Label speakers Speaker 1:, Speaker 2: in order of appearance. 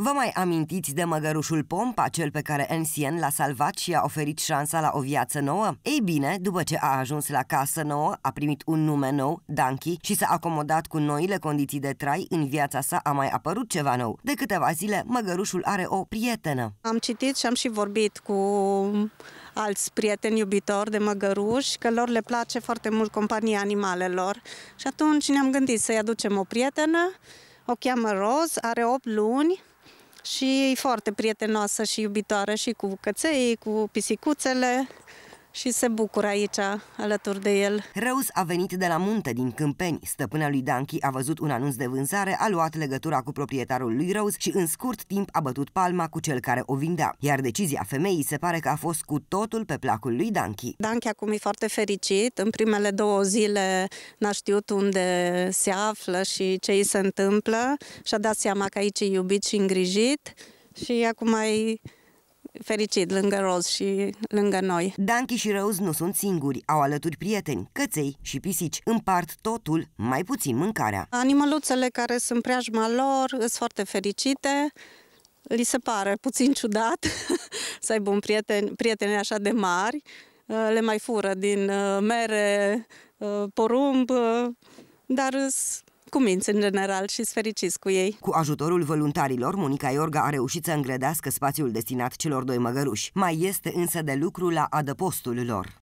Speaker 1: Vă mai amintiți de măgărușul Pompa, cel pe care Ancien l-a salvat și a oferit șansa la o viață nouă? Ei bine, după ce a ajuns la casă nouă, a primit un nume nou, Danky, și s-a acomodat cu noile condiții de trai, în viața sa a mai apărut ceva nou. De câteva zile, măgărușul are o prietenă.
Speaker 2: Am citit și am și vorbit cu alți prieteni iubitori de măgăruși, că lor le place foarte mult compania animalelor. Și atunci ne-am gândit să-i aducem o prietenă, o cheamă Roz, are 8 luni, și e foarte prietenoasă și iubitoare și cu căței, cu pisicuțele și se bucură aici, alături de el. Reus a
Speaker 1: venit de la munte din Câmpeni. Stăpâna lui Danchi a văzut un anunț de vânzare, a luat legătura cu proprietarul lui Reus și în scurt timp a bătut palma cu cel care o vindea. Iar decizia femeii se pare că a fost cu totul pe placul lui Danchi.
Speaker 2: Danchi acum e foarte fericit. În primele două zile n-a știut unde se află și ce îi se întâmplă și a dat seama că aici e iubit și îngrijit și acum e fericit lângă Roz și lângă noi.
Speaker 1: Danchi și Rose nu sunt singuri, au alături prieteni, căței și pisici. Împart totul, mai puțin mâncarea.
Speaker 2: Animăluțele care sunt preajma lor sunt foarte fericite, li se pare puțin ciudat să aibă un prieten, prieteni așa de mari, uh, le mai fură din uh, mere, uh, porumb, dar minți în general și fericiți cu ei. Cu
Speaker 1: ajutorul voluntarilor, Monica Iorga a reușit să îngredească spațiul destinat celor doi măgăruși. Mai este însă de lucru la adăpostul lor.